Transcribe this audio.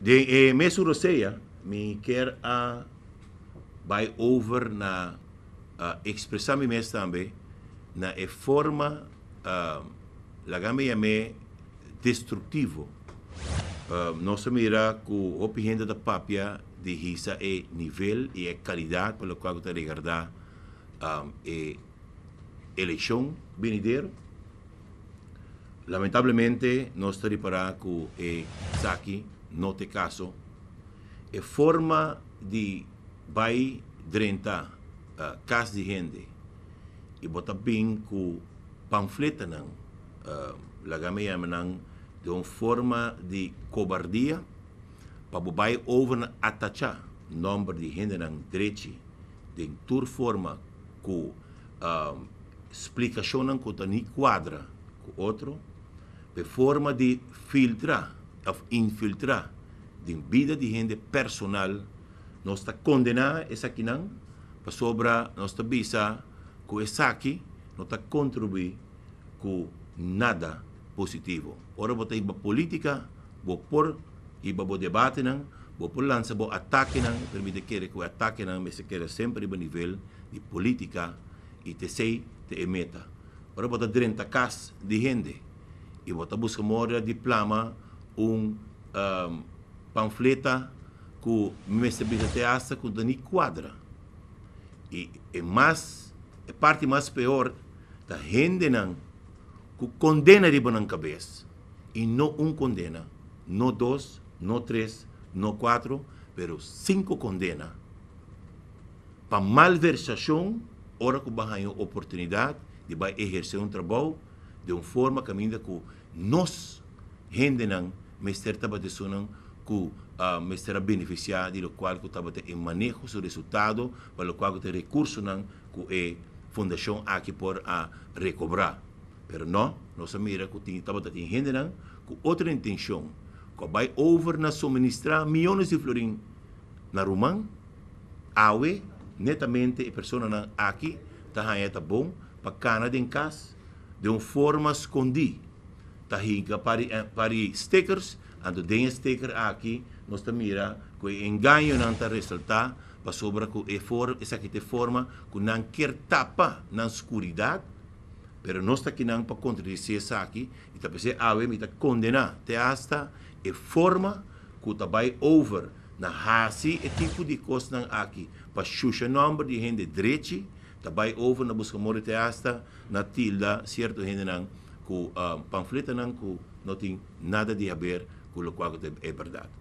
De, eh, Roseia me quer a vai over na expressar eh, me mesmo também na e forma uh, é me destrutivo uh, nós mira com o opinião da papia de risa é nível e é qualidade pelo qual eu te regardar um, eh, eleição vindouro Lamentablemente, nós reparar que é aqui, no te caso, é forma de vai drentar uh, ah, casa de gente e botar bem com panfleta não, uh, ah, lagameia não, de uma forma de cobardia para vai over atachar número de gente não direito de toda forma com uh, ah, explicação não quadra com outro de forma de filtrar, de infiltrar, din vida de gente personal, nós está condenar essa aqui não, para sobra nós está visa com essa aqui, não está contribuir com nada positivo. Ora, vou ter política, vou por, e vou debate não, vou por lança, vou ataque não, permite que o ataque não, mas se quer sempre no nível de política e te sei, te emeta. Ora, vou ter 30 cas de gente, e buscar busca mora diploma um, um panfleta com mestre Brisa Teaça com Dani Quadra e é mais a parte mais pior da gente não que condena de bonan cabeça e não um condena não dois não três não quatro pero cinco condena para malversação ora que vai oportunidade de exercer um trabalho de uma forma que ainda que nós rendenam, mestre estava de que uh, ah, mestre a beneficiar de qual que estava em manejo seu resultado, para o qual que tem recurso não é que a fundação aqui por a recobrar. Mas não, nossa mira que estava em rendenam com outra intenção, que vai over na suministrar milhões de florins na Rumã, awe, netamente a pessoa aqui, está tá bom, para Canadá em casa, de uma forma escondida. Tahiga tá para, eh, os stickers, ando tem sticker aqui, nós mira que engano não está para sobre que é forma, essa aqui te forma que não quer tapa na escuridão, pero nós está aqui não para contradizer isso aqui, e está pensando, ah, eu está condenar, te hasta é forma que está vai over na raça e tipo de coisa aqui, para chuchar o número de gente direito, Tabay over na busca buska moriteasta na tilda certo gente nang ku um, ah, panfleta nang ku noting nada de haber ku lo qual é verdade.